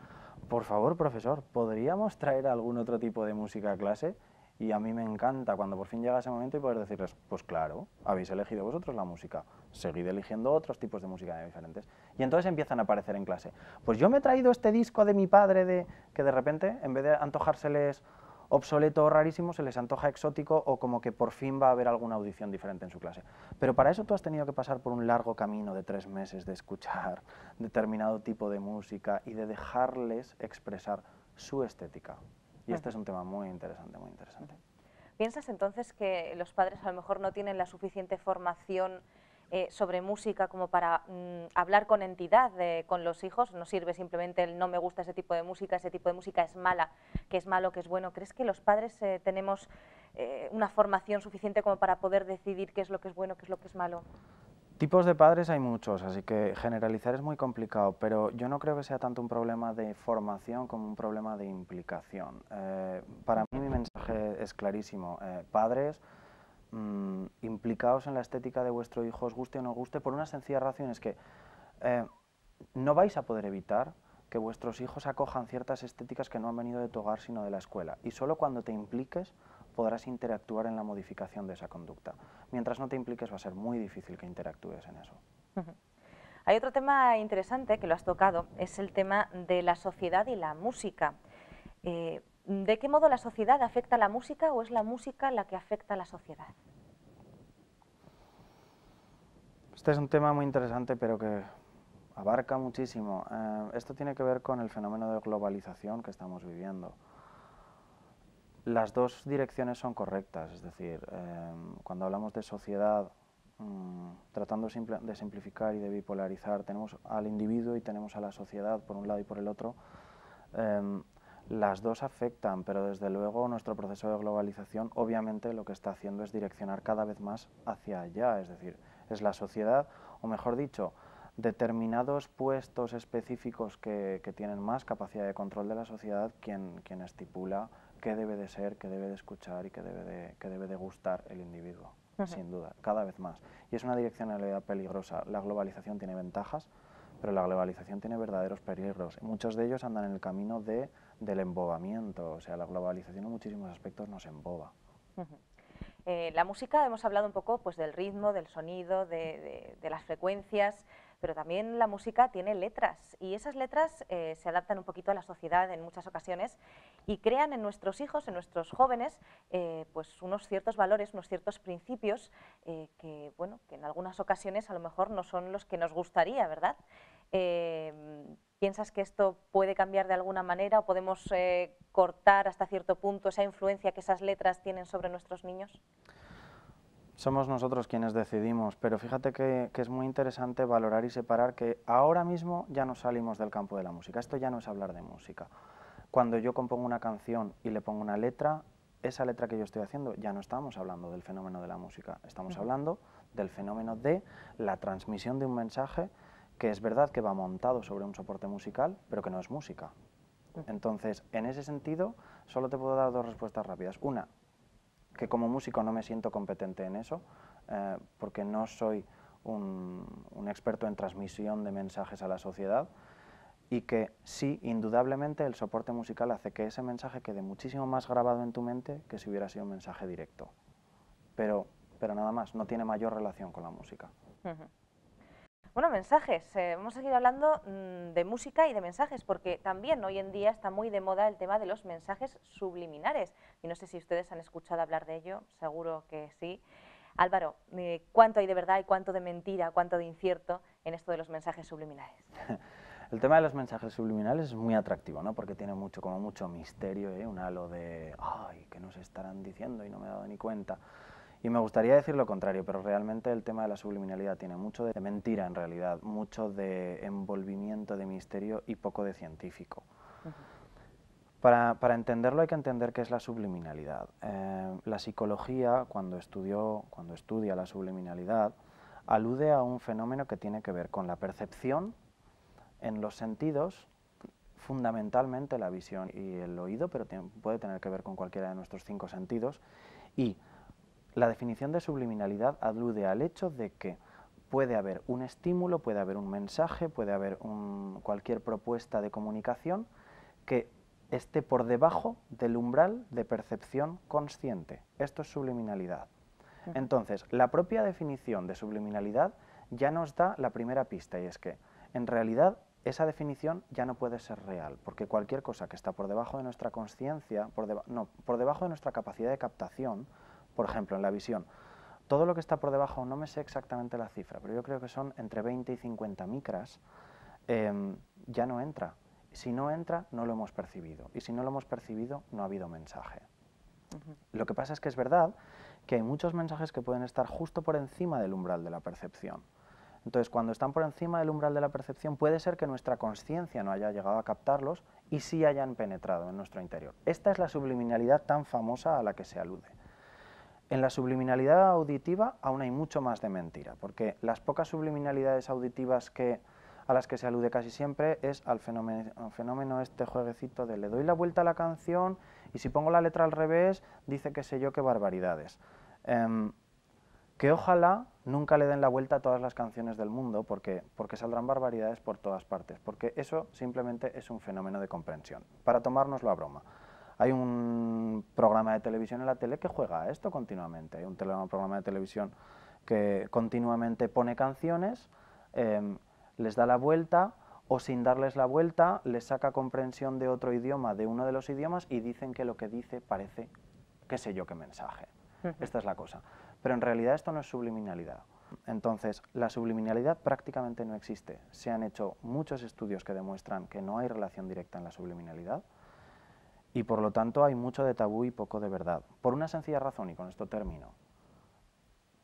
por favor, profesor, ¿podríamos traer algún otro tipo de música a clase? Y a mí me encanta cuando por fin llega ese momento y poder decirles, pues claro, habéis elegido vosotros la música, seguid eligiendo otros tipos de música diferentes. Y entonces empiezan a aparecer en clase. Pues yo me he traído este disco de mi padre de que de repente, en vez de antojárseles obsoleto o rarísimo, se les antoja exótico o como que por fin va a haber alguna audición diferente en su clase. Pero para eso tú has tenido que pasar por un largo camino de tres meses de escuchar determinado tipo de música y de dejarles expresar su estética. Y este es un tema muy interesante, muy interesante. ¿Piensas entonces que los padres a lo mejor no tienen la suficiente formación eh, sobre música como para mm, hablar con entidad con los hijos? ¿No sirve simplemente el no me gusta ese tipo de música, ese tipo de música es mala, que es malo, que es bueno? ¿Crees que los padres eh, tenemos eh, una formación suficiente como para poder decidir qué es lo que es bueno, qué es lo que es malo? Tipos de padres hay muchos, así que generalizar es muy complicado, pero yo no creo que sea tanto un problema de formación como un problema de implicación. Eh, para mí mi mensaje es clarísimo. Eh, padres, mm, implicaos en la estética de vuestro hijo, os guste o no guste, por una sencilla razón es que eh, no vais a poder evitar que vuestros hijos acojan ciertas estéticas que no han venido de tu hogar sino de la escuela. Y solo cuando te impliques podrás interactuar en la modificación de esa conducta. Mientras no te impliques va a ser muy difícil que interactúes en eso. Hay otro tema interesante que lo has tocado, es el tema de la sociedad y la música. Eh, ¿De qué modo la sociedad afecta a la música o es la música la que afecta a la sociedad? Este es un tema muy interesante, pero que abarca muchísimo. Eh, esto tiene que ver con el fenómeno de globalización que estamos viviendo. Las dos direcciones son correctas, es decir, eh, cuando hablamos de sociedad, mm, tratando de simplificar y de bipolarizar, tenemos al individuo y tenemos a la sociedad por un lado y por el otro. Eh, las dos afectan, pero desde luego nuestro proceso de globalización obviamente lo que está haciendo es direccionar cada vez más hacia allá, es decir, es la sociedad, o mejor dicho, determinados puestos específicos que, tienen más capacidad de control de la sociedad quien estipula qué debe de ser, qué debe de escuchar y qué debe de, debe de gustar el individuo, sin duda, cada vez más. Y es una direccionalidad peligrosa. La globalización tiene ventajas, pero la globalización tiene verdaderos peligros. Muchos de ellos andan en el camino de, del embobamiento, o sea, la globalización en muchísimos aspectos nos emboba. Eh, la música, hemos hablado un poco pues, del ritmo, del sonido, de las frecuencias pero también la música tiene letras y esas letras eh, se adaptan un poquito a la sociedad en muchas ocasiones y crean en nuestros hijos, en nuestros jóvenes, eh, pues unos ciertos valores, unos ciertos principios eh, que, bueno, que en algunas ocasiones a lo mejor no son los que nos gustaría, ¿verdad? ¿Piensas que esto puede cambiar de alguna manera o podemos cortar hasta cierto punto esa influencia que esas letras tienen sobre nuestros niños? Somos nosotros quienes decidimos, pero fíjate que, es muy interesante valorar y separar que ahora mismo ya no salimos del campo de la música, esto ya no es hablar de música. Cuando yo compongo una canción y le pongo una letra, esa letra que yo estoy haciendo ya no estamos hablando del fenómeno de la música, estamos hablando del fenómeno de la transmisión de un mensaje que es verdad que va montado sobre un soporte musical, pero que no es música. Entonces, en ese sentido, solo te puedo dar dos respuestas rápidas. Una, que como músico no me siento competente en eso, eh, porque no soy un, experto en transmisión de mensajes a la sociedad, y que sí, indudablemente, el soporte musical hace que ese mensaje quede muchísimo más grabado en tu mente que si hubiera sido un mensaje directo. Pero, pero nada más, no tiene mayor relación con la música. Bueno, mensajes. Eh, vamos a seguir hablando mm, de música y de mensajes, porque también hoy en día está muy de moda el tema de los mensajes subliminares. Y no sé si ustedes han escuchado hablar de ello, seguro que sí. Álvaro, eh, ¿cuánto hay de verdad y cuánto de mentira, cuánto de incierto en esto de los mensajes subliminales? El tema de los mensajes subliminales es muy atractivo, ¿no? Porque tiene mucho, como mucho misterio, ¿eh? un halo de, ay, que nos estarán diciendo y no me he dado ni cuenta. Y me gustaría decir lo contrario, pero realmente el tema de la subliminalidad tiene mucho de mentira en realidad, mucho de envolvimiento de misterio y poco de científico. Para, entenderlo hay que entender qué es la subliminalidad. Eh, la psicología, cuando, estudió, cuando estudia la subliminalidad, alude a un fenómeno que tiene que ver con la percepción en los sentidos, fundamentalmente la visión y el oído, pero puede tener que ver con cualquiera de nuestros cinco sentidos, y la definición de subliminalidad alude al hecho de que puede haber un estímulo, puede haber un mensaje, puede haber cualquier propuesta de comunicación que esté por debajo del umbral de percepción consciente. Esto es subliminalidad. Entonces, la propia definición de subliminalidad ya nos da la primera pista y es que, en realidad, esa definición ya no puede ser real, porque cualquier cosa que está por debajo de nuestra conciencia, por debajo de nuestra capacidad de captación, por ejemplo, en la visión. Todo lo que está por debajo, no me sé exactamente la cifra, pero yo creo que son entre 20 y 50 micras, em, ya no entra. Si no entra, no lo hemos percibido. Y si no lo hemos percibido, no ha habido mensaje. Lo que pasa es que es verdad que hay muchos mensajes que pueden estar justo por encima del umbral de la percepción. Entonces, cuando están por encima del umbral de la percepción, puede ser que nuestra conciencia no haya llegado a captarlos y sí hayan penetrado en nuestro interior. Esta es la subliminalidad tan famosa a la que se alude. En la subliminalidad auditiva aún hay mucho más de mentira, porque las pocas subliminalidades auditivas a las que se alude casi siempre es al fenómeno, este jueguecito de le doy la vuelta a la canción y si pongo la letra al revés dice que sé yo qué barbaridades. Em, que ojalá nunca le den la vuelta a todas las canciones del mundo porque, porque saldrán barbaridades por todas partes, porque eso simplemente es un fenómeno de comprensión, para tomárnoslo a broma. Hay un programa de televisión en la tele que juega a esto continuamente. Hay un, programa de televisión que continuamente pone canciones, em, les da la vuelta o sin darles la vuelta les saca comprensión de otro idioma, de uno de los idiomas y dicen que lo que dice parece qué sé yo qué mensaje. Esta es la cosa. Pero en realidad esto no es subliminalidad. Entonces, la subliminalidad prácticamente no existe. Se han hecho muchos estudios que demuestran que no hay relación directa en la subliminalidad y por lo tanto hay mucho de tabú y poco de verdad. Por una sencilla razón, y con esto termino,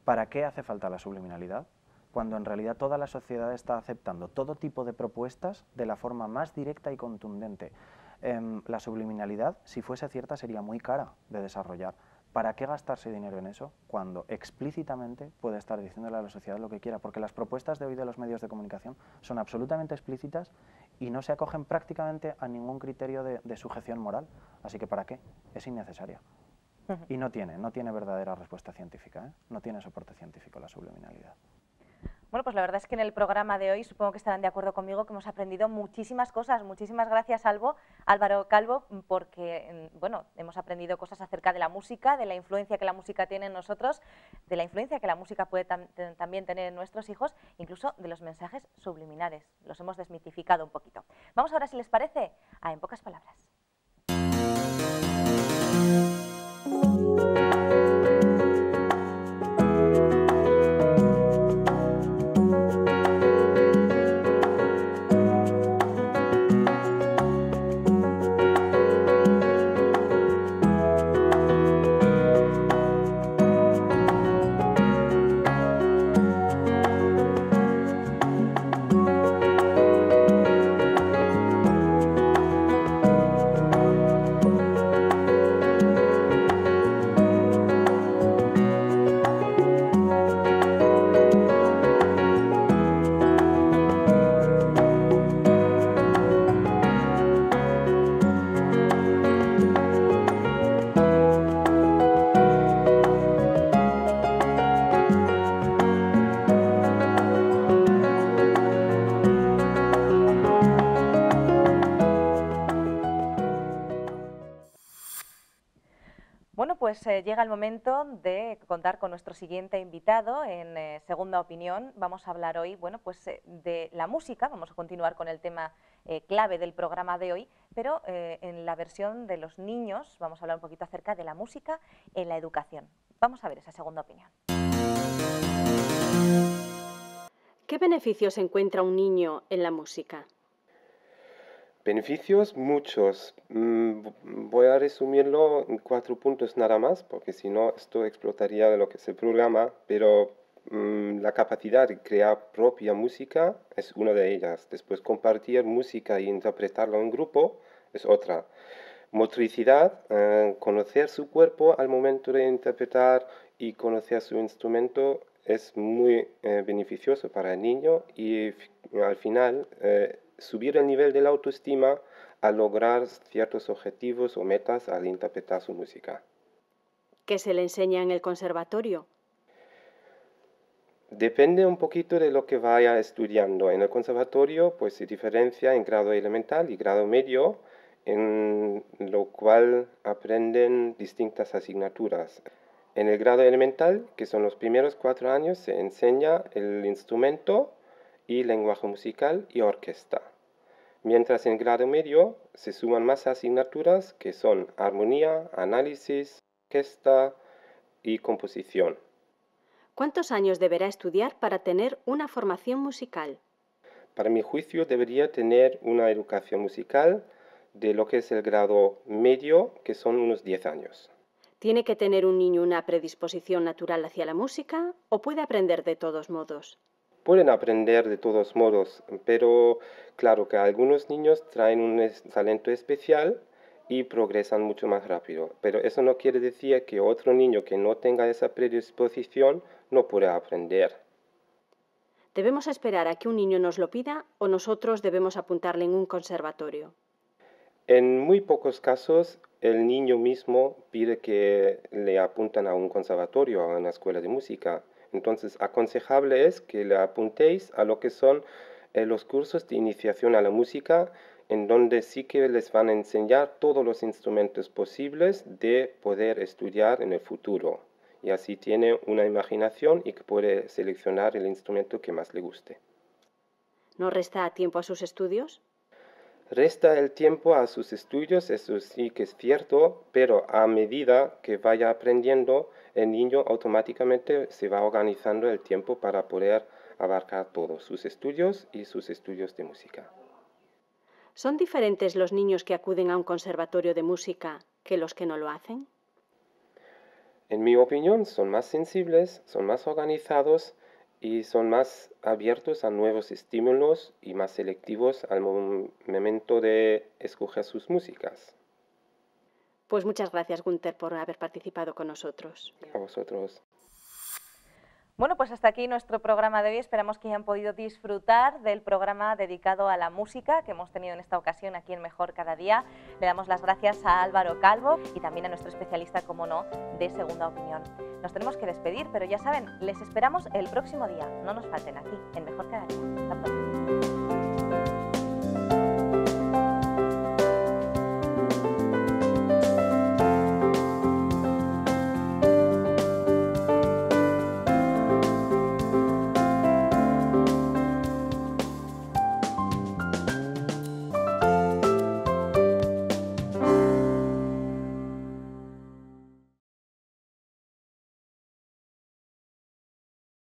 ¿para qué hace falta la subliminalidad? Cuando en realidad toda la sociedad está aceptando todo tipo de propuestas de la forma más directa y contundente. Em, la subliminalidad, si fuese cierta, sería muy cara de desarrollar. ¿Para qué gastarse dinero en eso cuando explícitamente puede estar diciéndole a la sociedad lo que quiera? Porque las propuestas de hoy de los medios de comunicación son absolutamente explícitas y no se acogen prácticamente a ningún criterio de, sujeción moral. Así que, ¿para qué? Es innecesaria. Y no tiene, no tiene verdadera respuesta científica, ¿eh? no tiene soporte científico la subliminalidad. Bueno, pues la verdad es que en el programa de hoy supongo que estarán de acuerdo conmigo que hemos aprendido muchísimas cosas. Muchísimas gracias, Álvaro Calvo, porque mm, bueno, hemos aprendido cosas acerca de la música, de la influencia que la música tiene en nosotros, de la influencia que la música puede también tener en nuestros hijos, incluso de los mensajes subliminares. Los hemos desmitificado un poquito. Vamos ahora, si les parece, a En pocas palabras. llega el momento de contar con nuestro siguiente invitado en eh, Segunda Opinión. Vamos a hablar hoy bueno, pues, eh, de la música, vamos a continuar con el tema eh, clave del programa de hoy, pero en la versión de los niños vamos a hablar un poquito acerca de la música en la educación. Vamos a ver esa segunda opinión. ¿Qué beneficios encuentra un niño en la música? Beneficios muchos. Mm, voy a resumirlo en cuatro puntos nada más, porque si no esto explotaría de lo que es el programa, pero mm, la capacidad de crear propia música es una de ellas. Después compartir música e interpretarla en grupo es otra. Motricidad, eh, conocer su cuerpo al momento de interpretar y conocer su instrumento es muy eh, beneficioso para el niño y al final eh, subir el nivel de la autoestima a lograr ciertos objetivos o metas al interpretar su música. ¿Qué se le enseña en el conservatorio? Depende un poquito de lo que vaya estudiando. En el conservatorio, pues se diferencia en grado elemental y grado medio, en lo cual aprenden distintas asignaturas. En el grado elemental, que son los primeros cuatro años, se enseña el instrumento y lenguaje musical y orquesta. Mientras en grado medio se suman más asignaturas que son armonía, análisis, orquesta y composición. ¿Cuántos años deberá estudiar para tener una formación musical? Para mi juicio debería tener una educación musical de lo que es el grado medio, que son unos 10 años. ¿Tiene que tener un niño una predisposición natural hacia la música o puede aprender de todos modos? pueden aprender de todos modos, pero claro que algunos niños traen un talento especial y progresan mucho más rápido. Pero eso no quiere decir que otro niño que no tenga esa predisposición no pueda aprender. ¿Debemos esperar a que un niño nos lo pida o nosotros debemos apuntarle en un conservatorio? En muy pocos casos el niño mismo pide que le apuntan a un conservatorio o a una escuela de música. Entonces, aconsejable es que le apuntéis a lo que son eh, los cursos de iniciación a la música, en donde sí que les van a enseñar todos los instrumentos posibles de poder estudiar en el futuro. Y así tiene una imaginación y que puede seleccionar el instrumento que más le guste. ¿No resta tiempo a sus estudios? Resta el tiempo a sus estudios, eso sí que es cierto, pero a medida que vaya aprendiendo, el niño automáticamente se va organizando el tiempo para poder abarcar todos sus estudios y sus estudios de música. ¿Son diferentes los niños que acuden a un conservatorio de música que los que no lo hacen? En mi opinión, son más sensibles, son más organizados y son más abiertos a nuevos estímulos y más selectivos al momento de escoger sus músicas. Pues muchas gracias, Gunther, por haber participado con nosotros. A vosotros. Bueno, pues hasta aquí nuestro programa de hoy. Esperamos que hayan podido disfrutar del programa dedicado a la música que hemos tenido en esta ocasión aquí en Mejor Cada Día. Le damos las gracias a Álvaro Calvo y también a nuestro especialista, como no, de Segunda Opinión. Nos tenemos que despedir, pero ya saben, les esperamos el próximo día. No nos falten aquí, en Mejor Cada Día. Hasta pronto.